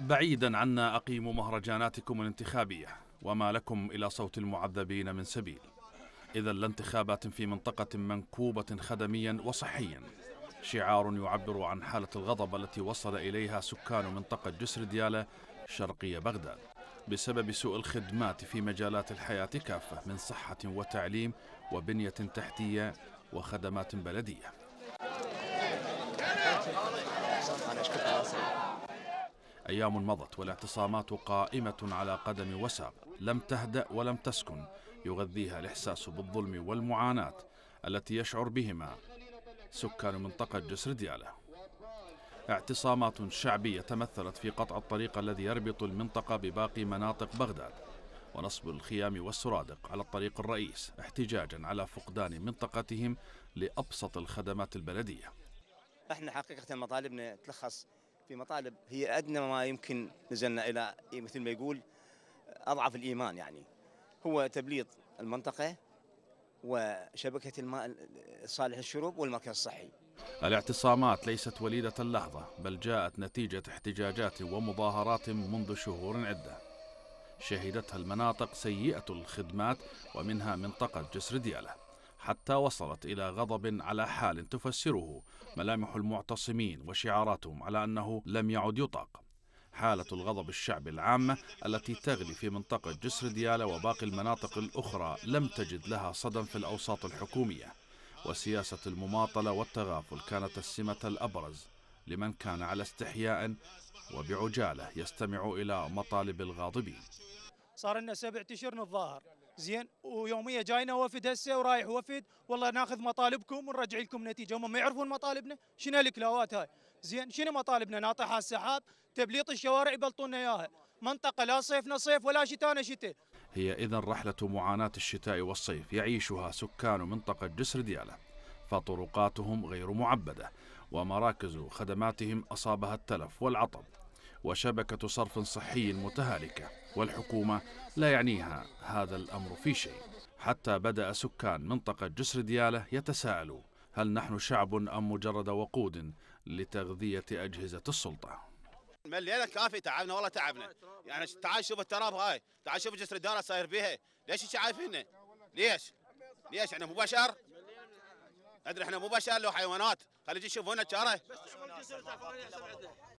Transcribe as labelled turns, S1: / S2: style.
S1: بعيدا عنا أقيموا مهرجاناتكم الانتخابية وما لكم إلى صوت المعذبين من سبيل إذا الانتخابات في منطقة منكوبة خدميا وصحيا شعار يعبر عن حالة الغضب التي وصل إليها سكان منطقة جسر ديالة شرقية بغداد بسبب سوء الخدمات في مجالات الحياة كافة من صحة وتعليم وبنية تحتية وخدمات بلدية أيام مضت والاعتصامات قائمة على قدم وساق لم تهدأ ولم تسكن يغذيها الإحساس بالظلم والمعاناة التي يشعر بهما سكان منطقة جسر ديالة اعتصامات شعبية تمثلت في قطع الطريق الذي يربط المنطقة بباقي مناطق بغداد ونصب الخيام والسرادق على الطريق الرئيس احتجاجا على فقدان منطقتهم لأبسط الخدمات البلدية
S2: احنا حقيقة مطالبنا تلخص في مطالب هي أدنى ما يمكن نزلنا إلى مثل ما يقول أضعف الإيمان يعني هو تبليط المنطقة وشبكة الماء صالح الشرب والمركز الصحي
S1: الاعتصامات ليست وليدة اللحظة بل جاءت نتيجة احتجاجات ومظاهرات منذ شهور عدة شهدتها المناطق سيئة الخدمات ومنها منطقة جسر ديالة حتى وصلت إلى غضب على حال تفسره ملامح المعتصمين وشعاراتهم على أنه لم يعد يطاق حالة الغضب الشعبي العامة التي تغلي في منطقة جسر ديالة وباقي المناطق الأخرى لم تجد لها صدى في الأوساط الحكومية وسياسة المماطلة والتغافل كانت السمة الأبرز لمن كان على استحياء وبعجالة يستمع إلى مطالب الغاضبين
S3: صار لنا سبع اشهر نتظاهر زين ويوميه جاينا وفد هسه ورايح وفد والله ناخذ مطالبكم ونرجع لكم نتيجه هم ما يعرفون مطالبنا شنو الكلاوات هاي زين شنو مطالبنا ناطحها السحاب تبليط الشوارع يبلطونا اياها منطقه لا صيفنا صيف ولا شتانا شتاء
S1: هي اذا رحله معاناه الشتاء والصيف يعيشها سكان منطقه جسر دياله فطرقاتهم غير معبده ومراكز خدماتهم اصابها التلف والعطب وشبكة صرف صحي متهالكة والحكومة لا يعنيها هذا الأمر في شيء حتى بدأ سكان منطقة جسر ديالة يتساءلوا هل نحن شعب أم مجرد وقود لتغذية أجهزة السلطة
S4: ملينا كافي تعبنا والله تعبنا يعني تعال شوف التراب هاي تعال شوف جسر دارة صاير فيها ليش انت ليش ليش احنا مباشر ادري احنا مباشر لو حيوانات خلي يجي يشوفونا تشاره